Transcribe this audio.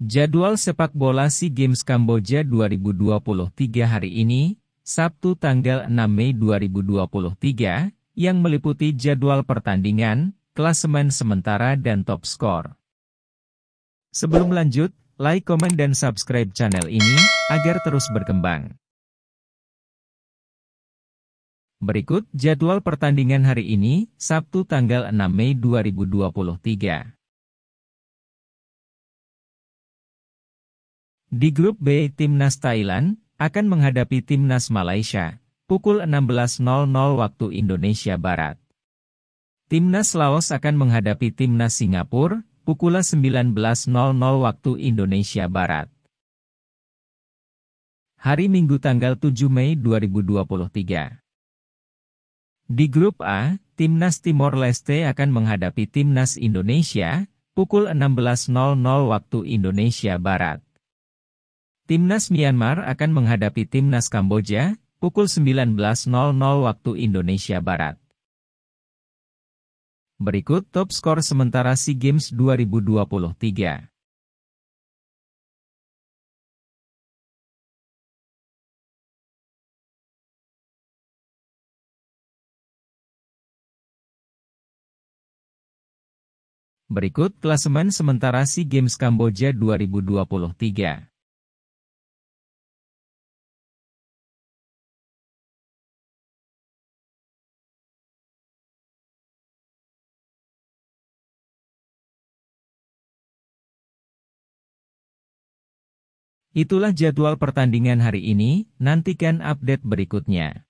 Jadwal sepak bola SEA Games Kamboja 2023 hari ini, Sabtu tanggal 6 Mei 2023, yang meliputi jadwal pertandingan, klasemen sementara dan top skor. Sebelum lanjut, like, komen dan subscribe channel ini, agar terus berkembang. Berikut jadwal pertandingan hari ini, Sabtu tanggal 6 Mei 2023. Di grup B, timnas Thailand akan menghadapi timnas Malaysia pukul 16.00 waktu Indonesia Barat. Timnas Laos akan menghadapi timnas Singapura pukul 19.00 waktu Indonesia Barat. Hari Minggu tanggal 7 Mei 2023. Di grup A, timnas Timor Leste akan menghadapi timnas Indonesia pukul 16.00 waktu Indonesia Barat. Timnas Myanmar akan menghadapi Timnas Kamboja, pukul 19.00 waktu Indonesia Barat. Berikut top skor sementara SEA Games 2023. Berikut klasemen sementara SEA Games Kamboja 2023. Itulah jadwal pertandingan hari ini, nantikan update berikutnya.